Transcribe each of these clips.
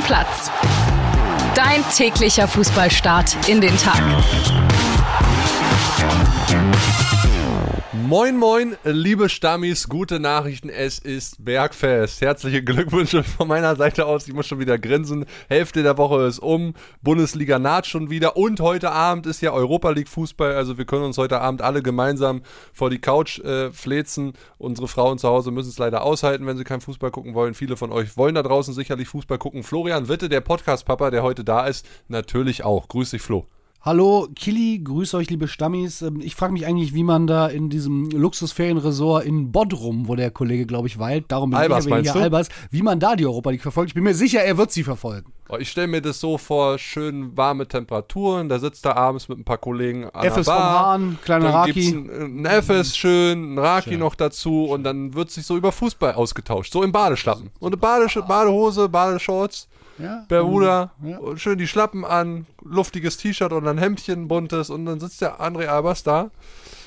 am Platz. Dein täglicher Fußballstart in den Tag. Moin, moin, liebe Stammis, gute Nachrichten, es ist Bergfest. Herzliche Glückwünsche von meiner Seite aus. Ich muss schon wieder grinsen. Hälfte der Woche ist um, Bundesliga naht schon wieder und heute Abend ist ja Europa League Fußball. Also wir können uns heute Abend alle gemeinsam vor die Couch äh, flezen. Unsere Frauen zu Hause müssen es leider aushalten, wenn sie keinen Fußball gucken wollen. Viele von euch wollen da draußen sicherlich Fußball gucken. Florian Witte, der Podcast-Papa, der heute da ist, natürlich auch. Grüß dich, Flo. Hallo Kili, grüße euch liebe Stammis. Ähm, ich frage mich eigentlich, wie man da in diesem Luxusferienresort in Bodrum, wo der Kollege glaube ich weilt, darum bin Albers, ich hier du? Albers, wie man da die Europa League verfolgt. Ich bin mir sicher, er wird sie verfolgen. Oh, ich stelle mir das so vor, schön warme Temperaturen, da sitzt er abends mit ein paar Kollegen an FS der Bar. Hahn, kleiner Raki. Ein, ein FS mhm. schön, ein Raki schön. noch dazu und dann wird sich so über Fußball ausgetauscht, so im Badeschlappen. So eine Bade Badehose, Badeshorts. Ja, Bermuda, mhm, ja. schön die Schlappen an, luftiges T-Shirt und ein Hemdchen, buntes und dann sitzt der André Albers da.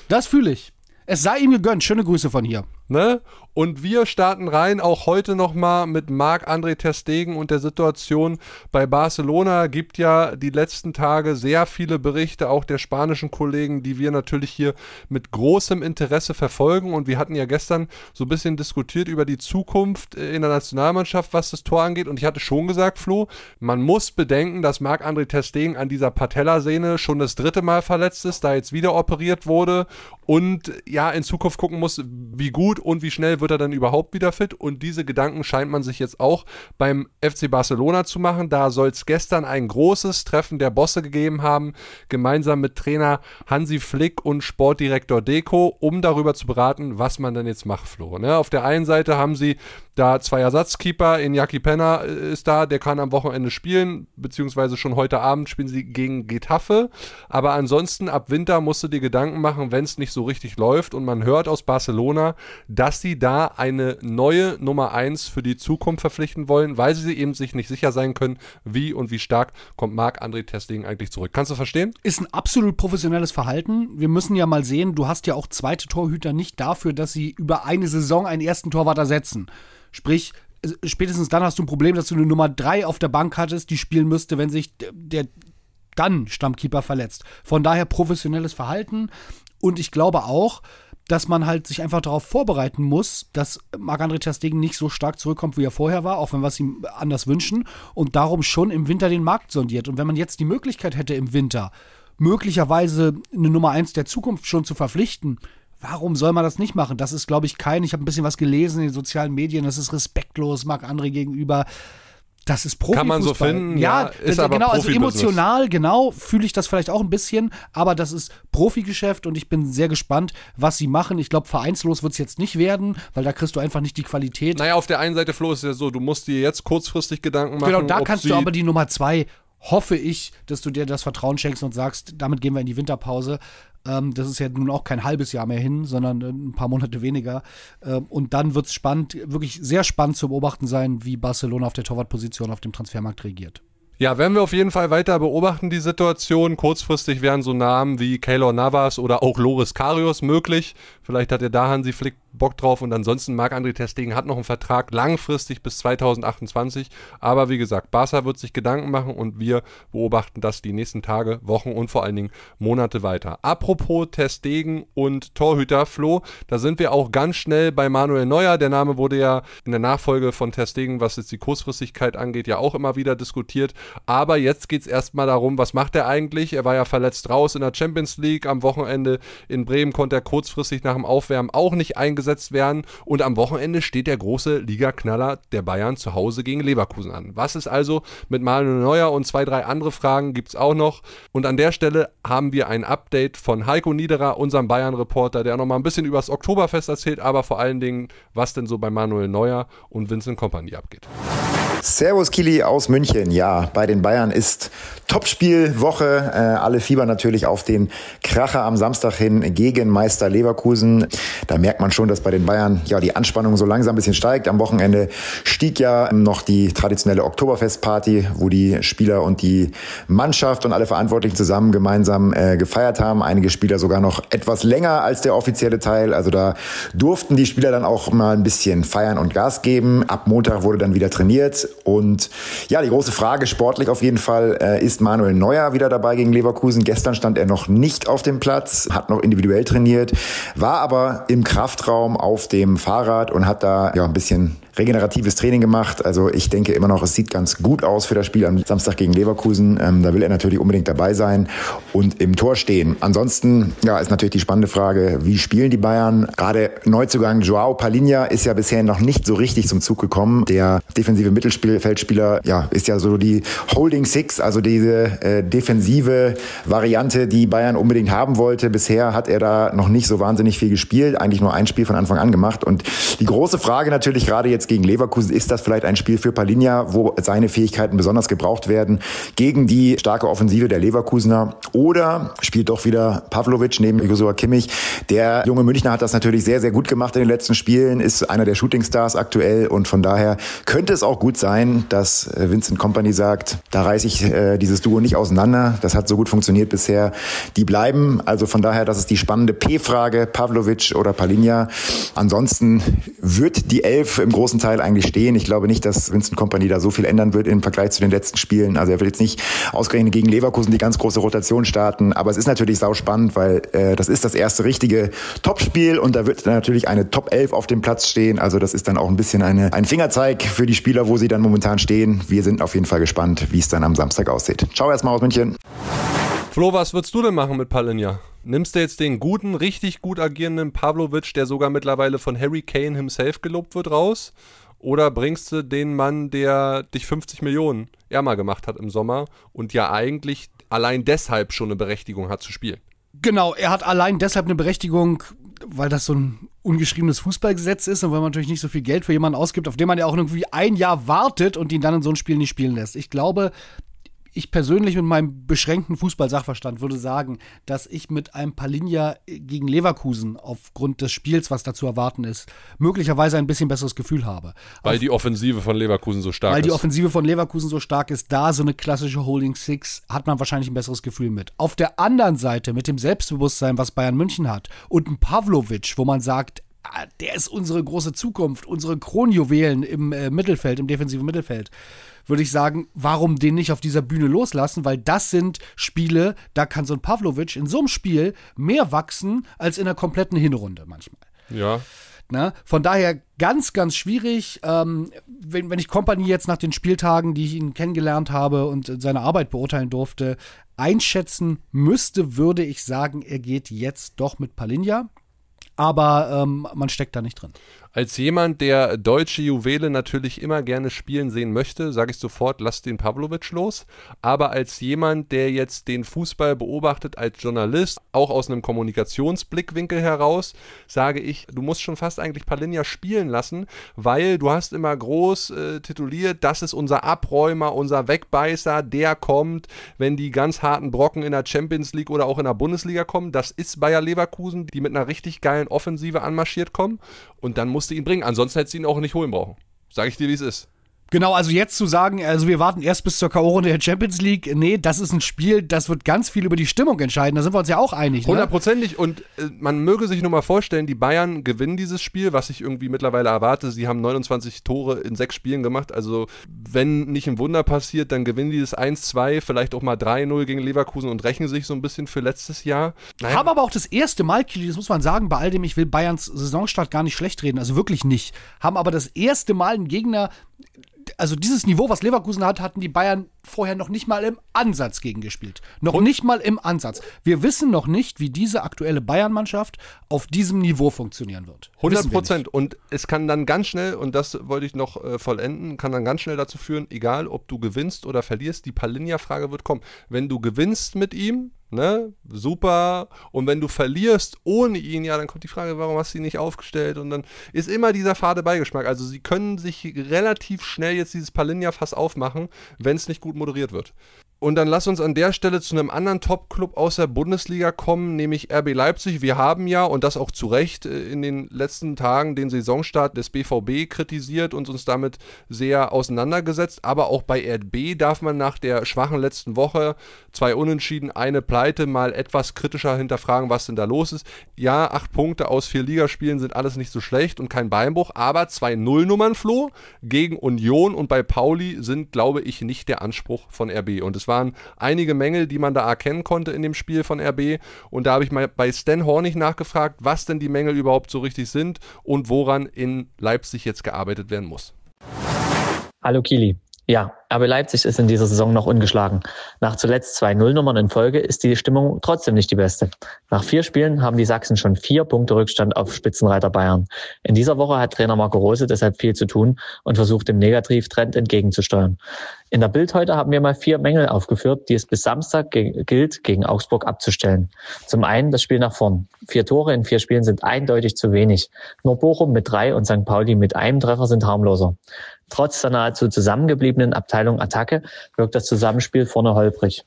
Das fühle ich. Es sei ihm gegönnt. Schöne Grüße von hier. Ne? Und wir starten rein, auch heute nochmal mit Marc-André Terstegen und der Situation bei Barcelona. Gibt ja die letzten Tage sehr viele Berichte, auch der spanischen Kollegen, die wir natürlich hier mit großem Interesse verfolgen. Und wir hatten ja gestern so ein bisschen diskutiert über die Zukunft in der Nationalmannschaft, was das Tor angeht. Und ich hatte schon gesagt, Flo, man muss bedenken, dass Marc-André Terstegen an dieser Patellasehne schon das dritte Mal verletzt ist, da jetzt wieder operiert wurde und ja, in Zukunft gucken muss, wie gut gut und wie schnell wird er dann überhaupt wieder fit? Und diese Gedanken scheint man sich jetzt auch beim FC Barcelona zu machen. Da soll es gestern ein großes Treffen der Bosse gegeben haben, gemeinsam mit Trainer Hansi Flick und Sportdirektor Deko, um darüber zu beraten, was man denn jetzt macht, Flo. Ne? Auf der einen Seite haben sie da zwei Ersatzkeeper, in Iñaki Penner äh, ist da, der kann am Wochenende spielen, beziehungsweise schon heute Abend spielen sie gegen Getafe. Aber ansonsten ab Winter musst du dir Gedanken machen, wenn es nicht so richtig läuft. Und man hört aus Barcelona, dass sie da eine neue Nummer 1 für die Zukunft verpflichten wollen, weil sie eben sich nicht sicher sein können, wie und wie stark kommt Marc-André Testing eigentlich zurück. Kannst du verstehen? Ist ein absolut professionelles Verhalten. Wir müssen ja mal sehen, du hast ja auch zweite Torhüter nicht dafür, dass sie über eine Saison einen ersten Torwart ersetzen. Sprich, äh, spätestens dann hast du ein Problem, dass du eine Nummer 3 auf der Bank hattest, die spielen müsste, wenn sich der dann Stammkeeper verletzt. Von daher professionelles Verhalten und ich glaube auch, dass man halt sich einfach darauf vorbereiten muss, dass Marc-André Terstegen nicht so stark zurückkommt, wie er vorher war, auch wenn wir es ihm anders wünschen und darum schon im Winter den Markt sondiert. Und wenn man jetzt die Möglichkeit hätte, im Winter möglicherweise eine Nummer 1 der Zukunft schon zu verpflichten, Warum soll man das nicht machen? Das ist, glaube ich, kein, ich habe ein bisschen was gelesen in den sozialen Medien, das ist respektlos, mag andere gegenüber. Das ist Profifußball. Kann man so finden. Ja, ja ist aber genau, also emotional, genau, fühle ich das vielleicht auch ein bisschen, aber das ist Profigeschäft und ich bin sehr gespannt, was sie machen. Ich glaube, vereinslos wird es jetzt nicht werden, weil da kriegst du einfach nicht die Qualität. Naja, auf der einen Seite, Flo, ist es ja so, du musst dir jetzt kurzfristig Gedanken genau, machen. Genau, da kannst du aber die Nummer zwei hoffe ich, dass du dir das Vertrauen schenkst und sagst, damit gehen wir in die Winterpause. Ähm, das ist ja nun auch kein halbes Jahr mehr hin, sondern äh, ein paar Monate weniger. Ähm, und dann wird es spannend, wirklich sehr spannend zu beobachten sein, wie Barcelona auf der Torwartposition auf dem Transfermarkt regiert. Ja, werden wir auf jeden Fall weiter beobachten, die Situation. Kurzfristig wären so Namen wie Kaylor Navas oder auch Loris Karius möglich. Vielleicht hat er da Hansi Flick Bock drauf und ansonsten Marc-André Testegen hat noch einen Vertrag langfristig bis 2028. Aber wie gesagt, Barca wird sich Gedanken machen und wir beobachten das die nächsten Tage, Wochen und vor allen Dingen Monate weiter. Apropos Testegen und Torhüter, Flo, da sind wir auch ganz schnell bei Manuel Neuer. Der Name wurde ja in der Nachfolge von Testegen, was jetzt die Kurzfristigkeit angeht, ja auch immer wieder diskutiert. Aber jetzt geht es erstmal darum, was macht er eigentlich? Er war ja verletzt raus in der Champions League. Am Wochenende in Bremen konnte er kurzfristig nach dem Aufwärmen auch nicht eingesetzt werden. Und am Wochenende steht der große Ligaknaller der Bayern zu Hause gegen Leverkusen an. Was ist also mit Manuel Neuer und zwei, drei andere Fragen gibt es auch noch. Und an der Stelle haben wir ein Update von Heiko Niederer, unserem Bayern-Reporter, der nochmal ein bisschen über das Oktoberfest erzählt, aber vor allen Dingen, was denn so bei Manuel Neuer und Vincent Kompany abgeht. Servus Kili aus München. Ja, bei den Bayern ist Topspielwoche. Äh, alle Fieber natürlich auf den Kracher am Samstag hin gegen Meister Leverkusen. Da merkt man schon, dass bei den Bayern ja die Anspannung so langsam ein bisschen steigt. Am Wochenende stieg ja noch die traditionelle Oktoberfestparty, wo die Spieler und die Mannschaft und alle Verantwortlichen zusammen gemeinsam äh, gefeiert haben. Einige Spieler sogar noch etwas länger als der offizielle Teil. Also da durften die Spieler dann auch mal ein bisschen feiern und Gas geben. Ab Montag wurde dann wieder trainiert und ja, die große Frage sportlich auf jeden Fall, äh, ist Manuel Neuer wieder dabei gegen Leverkusen? Gestern stand er noch nicht auf dem Platz, hat noch individuell trainiert, war aber im Kraftraum auf dem Fahrrad und hat da ja ein bisschen regeneratives Training gemacht. Also ich denke immer noch, es sieht ganz gut aus für das Spiel am Samstag gegen Leverkusen. Ähm, da will er natürlich unbedingt dabei sein und im Tor stehen. Ansonsten ja, ist natürlich die spannende Frage, wie spielen die Bayern? Gerade Neuzugang Joao Palinha ist ja bisher noch nicht so richtig zum Zug gekommen. Der defensive Mittelfeldspieler ja, ist ja so die Holding Six, also diese äh, defensive Variante, die Bayern unbedingt haben wollte. Bisher hat er da noch nicht so wahnsinnig viel gespielt, eigentlich nur ein Spiel von Anfang an gemacht. Und die große Frage natürlich gerade jetzt jetzt gegen Leverkusen ist das vielleicht ein Spiel für Palinja, wo seine Fähigkeiten besonders gebraucht werden gegen die starke Offensive der Leverkusener. Oder spielt doch wieder Pavlovic neben Josua Kimmich. Der junge Münchner hat das natürlich sehr, sehr gut gemacht in den letzten Spielen, ist einer der Shootingstars aktuell und von daher könnte es auch gut sein, dass äh, Vincent Company sagt, da reiße ich äh, dieses Duo nicht auseinander. Das hat so gut funktioniert bisher. Die bleiben. Also von daher, das ist die spannende P-Frage, Pavlovic oder Palinja. Ansonsten wird die Elf im großen großen Teil eigentlich stehen. Ich glaube nicht, dass Vincent Company da so viel ändern wird im Vergleich zu den letzten Spielen. Also er wird jetzt nicht ausgerechnet gegen Leverkusen die ganz große Rotation starten. Aber es ist natürlich sauspannend, weil äh, das ist das erste richtige Topspiel und da wird natürlich eine Top 11 auf dem Platz stehen. Also das ist dann auch ein bisschen eine, ein Fingerzeig für die Spieler, wo sie dann momentan stehen. Wir sind auf jeden Fall gespannt, wie es dann am Samstag aussieht. Ciao erstmal aus München. Flo, was würdest du denn machen mit Palinja? Nimmst du jetzt den guten, richtig gut agierenden Pavlovic, der sogar mittlerweile von Harry Kane himself gelobt wird, raus? Oder bringst du den Mann, der dich 50 Millionen ärmer gemacht hat im Sommer und ja eigentlich allein deshalb schon eine Berechtigung hat zu spielen? Genau, er hat allein deshalb eine Berechtigung, weil das so ein ungeschriebenes Fußballgesetz ist und weil man natürlich nicht so viel Geld für jemanden ausgibt, auf den man ja auch irgendwie ein Jahr wartet und ihn dann in so ein Spiel nicht spielen lässt. Ich glaube, ich persönlich mit meinem beschränkten Fußballsachverstand würde sagen, dass ich mit einem Palinja gegen Leverkusen aufgrund des Spiels, was da zu erwarten ist, möglicherweise ein bisschen besseres Gefühl habe. Weil Auf, die Offensive von Leverkusen so stark weil ist. Weil die Offensive von Leverkusen so stark ist, da so eine klassische Holding Six hat man wahrscheinlich ein besseres Gefühl mit. Auf der anderen Seite mit dem Selbstbewusstsein, was Bayern München hat und ein Pavlovic, wo man sagt, ah, der ist unsere große Zukunft, unsere Kronjuwelen im äh, Mittelfeld, im defensiven Mittelfeld würde ich sagen, warum den nicht auf dieser Bühne loslassen, weil das sind Spiele, da kann so ein Pavlovic in so einem Spiel mehr wachsen als in einer kompletten Hinrunde manchmal. Ja. Na, von daher ganz, ganz schwierig. Ähm, wenn, wenn ich Kompanie jetzt nach den Spieltagen, die ich ihn kennengelernt habe und seine Arbeit beurteilen durfte, einschätzen müsste, würde ich sagen, er geht jetzt doch mit Palinja. Aber ähm, man steckt da nicht drin. Als jemand, der deutsche Juwelen natürlich immer gerne spielen sehen möchte, sage ich sofort, lass den Pavlovic los. Aber als jemand, der jetzt den Fußball beobachtet als Journalist, auch aus einem Kommunikationsblickwinkel heraus, sage ich, du musst schon fast eigentlich Palinja spielen lassen, weil du hast immer groß äh, tituliert, das ist unser Abräumer, unser Wegbeißer, der kommt, wenn die ganz harten Brocken in der Champions League oder auch in der Bundesliga kommen. Das ist Bayer Leverkusen, die mit einer richtig geilen Offensive anmarschiert kommen. Und dann muss musste ihn bringen. Ansonsten hätte sie ihn auch nicht holen brauchen. Sag ich dir, wie es ist. Genau, also jetzt zu sagen, also wir warten erst bis zur K.O.-Runde der Champions League, nee, das ist ein Spiel, das wird ganz viel über die Stimmung entscheiden, da sind wir uns ja auch einig. Ne? Hundertprozentig ne? und äh, man möge sich nur mal vorstellen, die Bayern gewinnen dieses Spiel, was ich irgendwie mittlerweile erwarte. Sie haben 29 Tore in sechs Spielen gemacht, also wenn nicht ein Wunder passiert, dann gewinnen die das 1-2, vielleicht auch mal 3-0 gegen Leverkusen und rächen sich so ein bisschen für letztes Jahr. Naja. Haben aber auch das erste Mal, Kili, das muss man sagen, bei all dem, ich will Bayerns Saisonstart gar nicht schlecht reden, also wirklich nicht, haben aber das erste Mal einen Gegner also dieses Niveau, was Leverkusen hat, hatten die Bayern vorher noch nicht mal im Ansatz gegengespielt. Noch Und? nicht mal im Ansatz. Wir wissen noch nicht, wie diese aktuelle Bayern-Mannschaft auf diesem Niveau funktionieren wird. 100 Prozent. Und es kann dann ganz schnell, und das wollte ich noch äh, vollenden, kann dann ganz schnell dazu führen, egal ob du gewinnst oder verlierst, die Palinja-Frage wird kommen. Wenn du gewinnst mit ihm, Ne? Super. Und wenn du verlierst ohne ihn, ja, dann kommt die Frage, warum hast du ihn nicht aufgestellt? Und dann ist immer dieser fade Beigeschmack. Also sie können sich relativ schnell jetzt dieses Palinja-Fass aufmachen, wenn es nicht gut moderiert wird. Und dann lass uns an der Stelle zu einem anderen Top-Club aus der Bundesliga kommen, nämlich RB Leipzig. Wir haben ja, und das auch zu Recht, äh, in den letzten Tagen den Saisonstart des BVB kritisiert und uns damit sehr auseinandergesetzt. Aber auch bei RB darf man nach der schwachen letzten Woche zwei Unentschieden, eine Pleite mal etwas kritischer hinterfragen, was denn da los ist. Ja, acht Punkte aus vier Ligaspielen sind alles nicht so schlecht und kein Beinbruch, aber zwei Nullnummern, floh gegen Union und bei Pauli sind, glaube ich, nicht der Anspruch von RB. Und es war waren einige Mängel, die man da erkennen konnte in dem Spiel von RB. Und da habe ich mal bei Stan Hornig nachgefragt, was denn die Mängel überhaupt so richtig sind und woran in Leipzig jetzt gearbeitet werden muss. Hallo Kili. Ja, aber Leipzig ist in dieser Saison noch ungeschlagen. Nach zuletzt zwei Nullnummern in Folge ist die Stimmung trotzdem nicht die beste. Nach vier Spielen haben die Sachsen schon vier Punkte Rückstand auf Spitzenreiter Bayern. In dieser Woche hat Trainer Marco Rose deshalb viel zu tun und versucht dem Negativtrend entgegenzusteuern. In der Bild heute haben wir mal vier Mängel aufgeführt, die es bis Samstag ge gilt, gegen Augsburg abzustellen. Zum einen das Spiel nach vorn. Vier Tore in vier Spielen sind eindeutig zu wenig. Nur Bochum mit drei und St. Pauli mit einem Treffer sind harmloser. Trotz der nahezu zusammengebliebenen Abteilung Attacke wirkt das Zusammenspiel vorne holprig.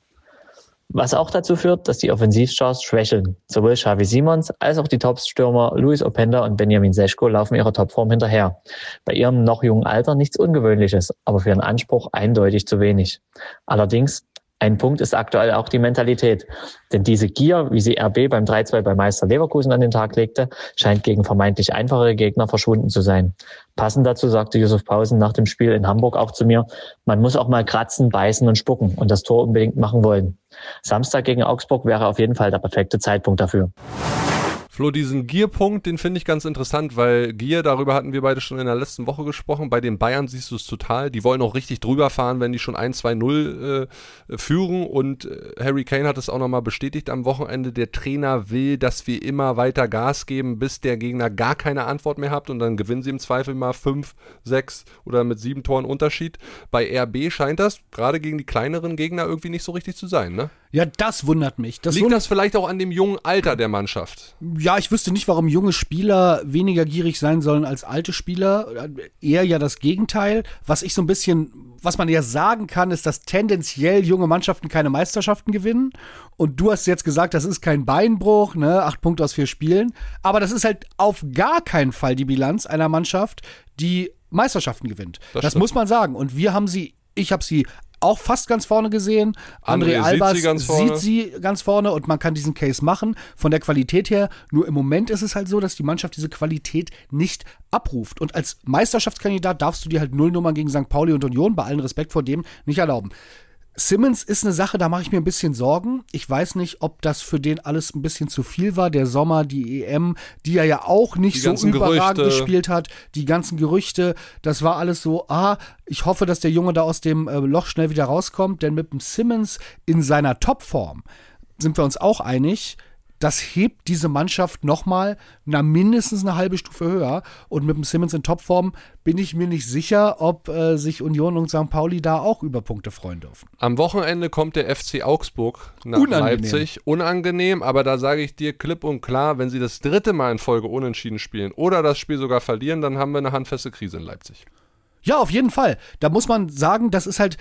Was auch dazu führt, dass die Offensivstars schwächeln. Sowohl Xavi Simons als auch die Topstürmer Luis Openda und Benjamin Seschko laufen ihrer Topform hinterher. Bei ihrem noch jungen Alter nichts Ungewöhnliches, aber für ihren Anspruch eindeutig zu wenig. Allerdings ein Punkt ist aktuell auch die Mentalität. Denn diese Gier, wie sie RB beim 3-2 bei Meister Leverkusen an den Tag legte, scheint gegen vermeintlich einfachere Gegner verschwunden zu sein. Passend dazu sagte Josef Pausen nach dem Spiel in Hamburg auch zu mir, man muss auch mal kratzen, beißen und spucken und das Tor unbedingt machen wollen. Samstag gegen Augsburg wäre auf jeden Fall der perfekte Zeitpunkt dafür. Flo, diesen Gier-Punkt, den finde ich ganz interessant, weil Gier, darüber hatten wir beide schon in der letzten Woche gesprochen. Bei den Bayern siehst du es total. Die wollen auch richtig drüber fahren, wenn die schon 1-2-0 äh, führen. Und äh, Harry Kane hat es auch nochmal bestätigt am Wochenende. Der Trainer will, dass wir immer weiter Gas geben, bis der Gegner gar keine Antwort mehr hat. Und dann gewinnen sie im Zweifel mal 5, 6 oder mit 7 Toren Unterschied. Bei RB scheint das gerade gegen die kleineren Gegner irgendwie nicht so richtig zu sein, ne? Ja, das wundert mich. Das Liegt das vielleicht auch an dem jungen Alter der Mannschaft? Ja, ich wüsste nicht, warum junge Spieler weniger gierig sein sollen als alte Spieler. Eher ja das Gegenteil. Was ich so ein bisschen, was man ja sagen kann, ist, dass tendenziell junge Mannschaften keine Meisterschaften gewinnen. Und du hast jetzt gesagt, das ist kein Beinbruch, ne? Acht Punkte aus vier Spielen. Aber das ist halt auf gar keinen Fall die Bilanz einer Mannschaft, die Meisterschaften gewinnt. das, das muss man sagen. Und wir haben sie ich habe sie auch fast ganz vorne gesehen. André, André Albers sieht, sie, sieht sie ganz vorne und man kann diesen Case machen. Von der Qualität her, nur im Moment ist es halt so, dass die Mannschaft diese Qualität nicht abruft. Und als Meisterschaftskandidat darfst du dir halt Nullnummern gegen St. Pauli und Union, bei allem Respekt vor dem, nicht erlauben. Simmons ist eine Sache, da mache ich mir ein bisschen Sorgen. Ich weiß nicht, ob das für den alles ein bisschen zu viel war. Der Sommer, die EM, die er ja auch nicht so überragend Gerüchte. gespielt hat, die ganzen Gerüchte, das war alles so, ah, ich hoffe, dass der Junge da aus dem äh, Loch schnell wieder rauskommt, denn mit dem Simmons in seiner Topform sind wir uns auch einig, das hebt diese Mannschaft nochmal na, mindestens eine halbe Stufe höher. Und mit dem Simmons in Topform bin ich mir nicht sicher, ob äh, sich Union und St. Pauli da auch über Punkte freuen dürfen. Am Wochenende kommt der FC Augsburg nach Unangenehm. Leipzig. Unangenehm, aber da sage ich dir klipp und klar, wenn sie das dritte Mal in Folge unentschieden spielen oder das Spiel sogar verlieren, dann haben wir eine handfeste Krise in Leipzig. Ja, auf jeden Fall. Da muss man sagen, das ist halt,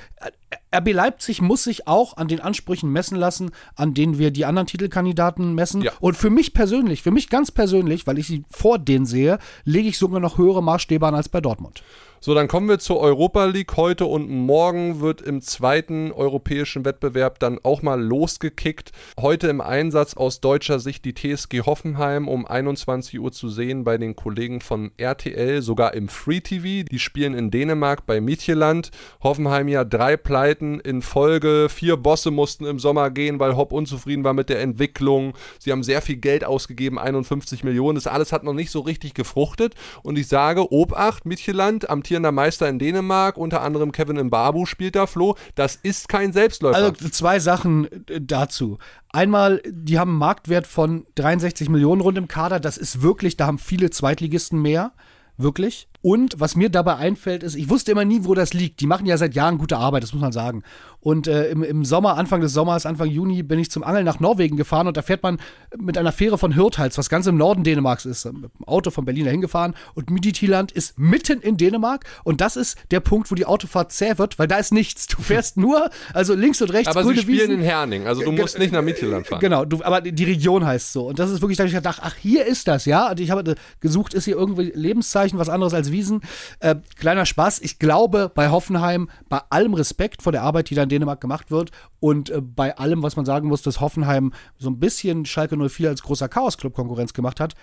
äh, RB Leipzig muss sich auch an den Ansprüchen messen lassen, an denen wir die anderen Titelkandidaten messen. Ja. Und für mich persönlich, für mich ganz persönlich, weil ich sie vor denen sehe, lege ich sogar noch höhere Maßstäbe an als bei Dortmund. So, dann kommen wir zur Europa League. Heute und morgen wird im zweiten europäischen Wettbewerb dann auch mal losgekickt. Heute im Einsatz aus deutscher Sicht die TSG Hoffenheim um 21 Uhr zu sehen bei den Kollegen von RTL, sogar im Free TV. Die spielen in Dänemark bei Mietjeland. Hoffenheim ja drei Pleiten in Folge. Vier Bosse mussten im Sommer gehen, weil Hopp unzufrieden war mit der Entwicklung. Sie haben sehr viel Geld ausgegeben, 51 Millionen. Das alles hat noch nicht so richtig gefruchtet. Und ich sage, Obacht, Mietjeland am amtierender Meister in Dänemark, unter anderem Kevin Mbabu spielt da Flo. Das ist kein Selbstläufer. Also zwei Sachen äh, dazu. Einmal, die haben einen Marktwert von 63 Millionen rund im Kader. Das ist wirklich, da haben viele Zweitligisten mehr. Wirklich. Und was mir dabei einfällt, ist, ich wusste immer nie, wo das liegt. Die machen ja seit Jahren gute Arbeit, das muss man sagen. Und äh, im, im, Sommer, Anfang des Sommers, Anfang Juni, bin ich zum Angeln nach Norwegen gefahren und da fährt man mit einer Fähre von Hirthals, was ganz im Norden Dänemarks ist, äh, mit dem Auto von Berlin dahin gefahren. Und Miditiland ist mitten in Dänemark und das ist der Punkt, wo die Autofahrt zäh wird, weil da ist nichts. Du fährst nur, also links und rechts. Aber grüne sie spielen Wiesen. in Herning, also du musst nicht nach Miditiland fahren. Genau, du, aber die Region heißt so. Und das ist wirklich, da habe ich gedacht, ach, hier ist das, ja. Und ich habe gesucht, ist hier irgendwie Lebenszeichen, was anderes als wie bewiesen. Äh, kleiner Spaß. Ich glaube, bei Hoffenheim, bei allem Respekt vor der Arbeit, die da in Dänemark gemacht wird und äh, bei allem, was man sagen muss, dass Hoffenheim so ein bisschen Schalke 04 als großer Chaos-Club Konkurrenz gemacht hat,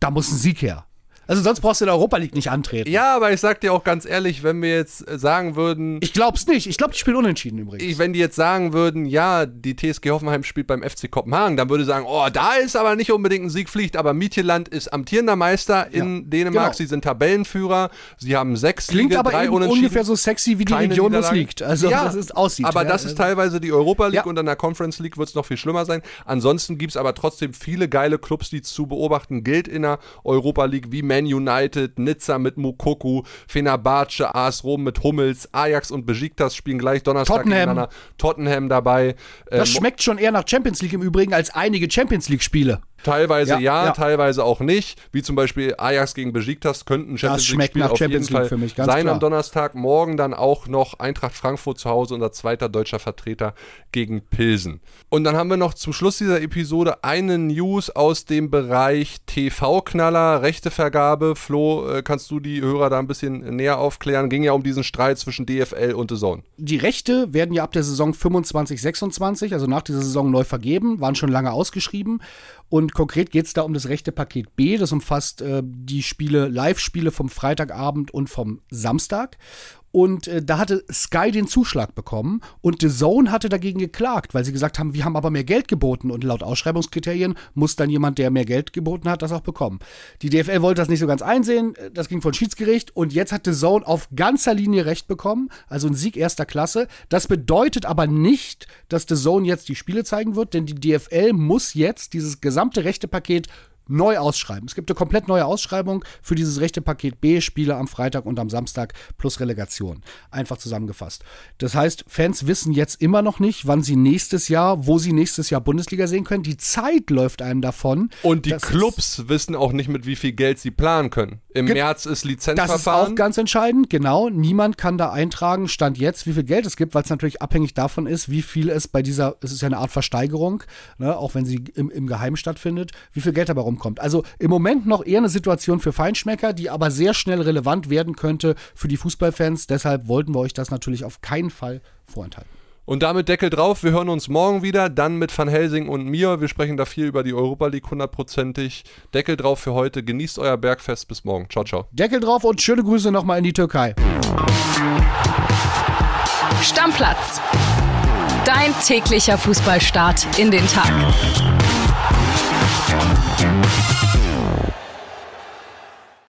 da muss ein Sieg her. Also sonst brauchst du in der Europa League nicht antreten. Ja, aber ich sag dir auch ganz ehrlich, wenn wir jetzt äh, sagen würden. Ich glaub's nicht. Ich glaube, die spielen unentschieden übrigens. Ich, wenn die jetzt sagen würden, ja, die TSG Hoffenheim spielt beim FC Kopenhagen, dann würde sagen, oh, da ist aber nicht unbedingt ein Sieg fliegt, aber Mietjeland ist amtierender Meister in Dänemark. Genau. Sie sind Tabellenführer. Sie haben sechs Klingt Siege, aber drei Unentschieden. ungefähr so sexy, wie die Region, wo es liegt. Also, ja, das ist, aussieht. Aber ja, das ist also teilweise die Europa League und in der Conference League wird es noch viel schlimmer sein. Ansonsten gibt es aber trotzdem viele geile Clubs, die zu beobachten gilt in der Europa League, wie man United, Nizza mit Mukoku, Fenerbahce, AS Rom mit Hummels, Ajax und Besiktas spielen gleich Donnerstag Tottenham. Tottenham dabei. Das ähm, schmeckt schon eher nach Champions League im Übrigen als einige Champions League-Spiele. Teilweise ja, ja, ja, teilweise auch nicht. Wie zum Beispiel Ajax gegen Besiktas könnten Champions League Spiel auf Champions jeden League Fall mich, sein klar. am Donnerstag. Morgen dann auch noch Eintracht Frankfurt zu Hause, unser zweiter deutscher Vertreter gegen Pilsen. Und dann haben wir noch zum Schluss dieser Episode eine News aus dem Bereich TV-Knaller, Rechtevergabe. Flo, äh, kannst du die Hörer da ein bisschen näher aufklären? Ging ja um diesen Streit zwischen DFL und The Zone. Die Rechte werden ja ab der Saison 25, 26, also nach dieser Saison neu vergeben, waren schon lange ausgeschrieben und konkret geht es da um das rechte Paket B. Das umfasst äh, die Spiele, Live-Spiele vom Freitagabend und vom Samstag. Und äh, da hatte Sky den Zuschlag bekommen und The Zone hatte dagegen geklagt, weil sie gesagt haben, wir haben aber mehr Geld geboten und laut Ausschreibungskriterien muss dann jemand, der mehr Geld geboten hat, das auch bekommen. Die DFL wollte das nicht so ganz einsehen, äh, das ging von Schiedsgericht und jetzt hat The Zone auf ganzer Linie Recht bekommen, also ein Sieg erster Klasse. Das bedeutet aber nicht, dass The Zone jetzt die Spiele zeigen wird, denn die DFL muss jetzt dieses gesamte rechte Paket neu ausschreiben. Es gibt eine komplett neue Ausschreibung für dieses rechte Paket B, Spiele am Freitag und am Samstag plus Relegation. Einfach zusammengefasst. Das heißt, Fans wissen jetzt immer noch nicht, wann sie nächstes Jahr, wo sie nächstes Jahr Bundesliga sehen können. Die Zeit läuft einem davon. Und die Clubs wissen auch nicht, mit wie viel Geld sie planen können. Im März ist Lizenzverfahren. Das ist auch ganz entscheidend, genau. Niemand kann da eintragen, Stand jetzt, wie viel Geld es gibt, weil es natürlich abhängig davon ist, wie viel es bei dieser, es ist ja eine Art Versteigerung, ne, auch wenn sie im, im Geheimen stattfindet, wie viel Geld dabei rum kommt. Also im Moment noch eher eine Situation für Feinschmecker, die aber sehr schnell relevant werden könnte für die Fußballfans. Deshalb wollten wir euch das natürlich auf keinen Fall vorenthalten. Und damit Deckel drauf. Wir hören uns morgen wieder, dann mit Van Helsing und mir. Wir sprechen da viel über die Europa League hundertprozentig. Deckel drauf für heute. Genießt euer Bergfest. Bis morgen. Ciao, ciao. Deckel drauf und schöne Grüße nochmal in die Türkei. Stammplatz. Dein täglicher Fußballstart in den Tag. Thank you.